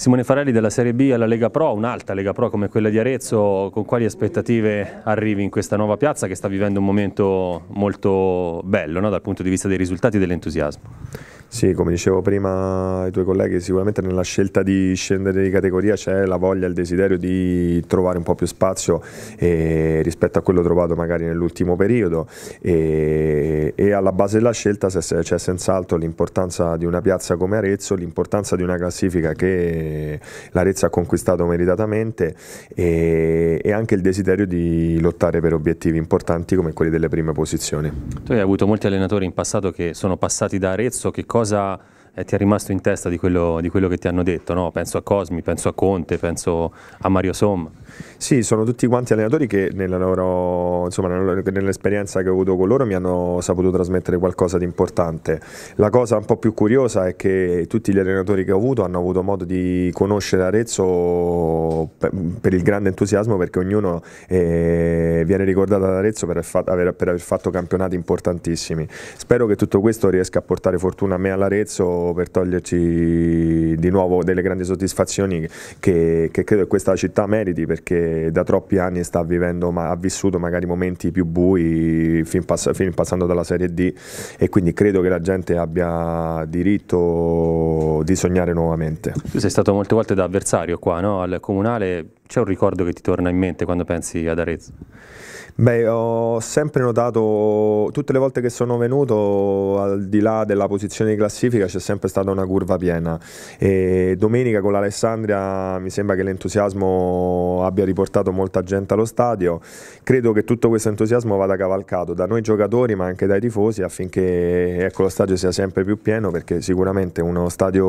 Simone Farelli della Serie B alla Lega Pro, un'alta Lega Pro come quella di Arezzo, con quali aspettative arrivi in questa nuova piazza che sta vivendo un momento molto bello no? dal punto di vista dei risultati e dell'entusiasmo? Sì, come dicevo prima ai tuoi colleghi, sicuramente nella scelta di scendere di categoria c'è la voglia e il desiderio di trovare un po' più spazio eh, rispetto a quello trovato magari nell'ultimo periodo e, e, alla base della scelta c'è senz'altro l'importanza di una piazza come Arezzo, l'importanza di una classifica che l'Arezzo ha conquistato meritatamente e, e, anche il desiderio di lottare per obiettivi importanti come quelli delle prime posizioni. Tu hai avuto molti allenatori in passato che sono passati da Arezzo, che cosa cosa eh, ti è rimasto in testa di quello, di quello che ti hanno detto, no? penso a Cosmi, penso a Conte, penso a Mario Somma. Sì, sono tutti quanti allenatori che loro, insomma, nell'esperienza che ho avuto con loro mi hanno saputo trasmettere qualcosa di importante. La cosa un po' più curiosa è che tutti gli allenatori che ho avuto hanno avuto modo di conoscere Arezzo per il grande entusiasmo perché ognuno eh, viene ricordato ad Arezzo per aver fatto campionati importantissimi. Spero che tutto questo riesca a portare fortuna a me all'Arezzo per toglierci di nuovo delle grandi soddisfazioni che, che credo che questa città meriti perché da troppi anni sta vivendo, ma ha vissuto magari momenti più bui fin, pass fin passando dalla Serie D e quindi credo che la gente abbia diritto di sognare nuovamente. Tu sei stato molte volte da avversario qua no? al comunale, c'è un ricordo che ti torna in mente quando pensi ad Arezzo? Beh, ho sempre notato, tutte le volte che sono venuto, al di là della posizione di classifica, c'è sempre stata una curva piena. E domenica con l'Alessandria mi sembra che l'entusiasmo abbia riportato molta gente allo stadio. Credo che tutto questo entusiasmo vada cavalcato da noi giocatori, ma anche dai tifosi, affinché ecco, lo stadio sia sempre più pieno, perché sicuramente uno stadio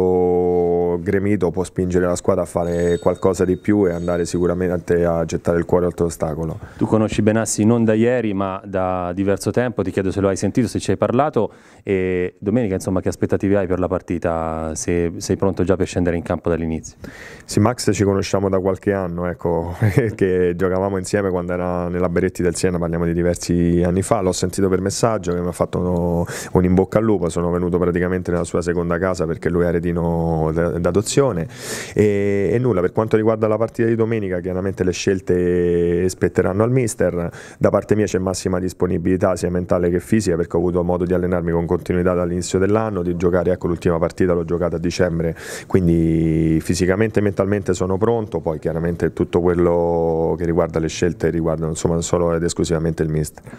gremito può spingere la squadra a fare qualcosa di più e andare sicuramente a gettare il cuore oltre l'ostacolo. Tu conosci Benassi non da ieri ma da diverso tempo, ti chiedo se lo hai sentito, se ci hai parlato e domenica insomma che aspettative hai per la partita, se sei pronto già per scendere in campo dall'inizio? Sì Max ci conosciamo da qualche anno, ecco, che giocavamo insieme quando era nella Beretti del Siena, parliamo di diversi anni fa, l'ho sentito per messaggio che mi ha fatto un in bocca al lupo, sono venuto praticamente nella sua seconda casa perché lui è aretino d'adozione e, e, nulla, per quanto riguarda la partita di domenica chiaramente le scelte spetteranno al mister, da parte mia c'è massima disponibilità sia mentale che fisica perché ho avuto modo di allenarmi con continuità dall'inizio dell'anno, di giocare, ecco l'ultima partita l'ho giocata a dicembre, quindi fisicamente e mentalmente sono pronto, poi chiaramente tutto quello che riguarda le scelte riguarda insomma solo ed esclusivamente il mister.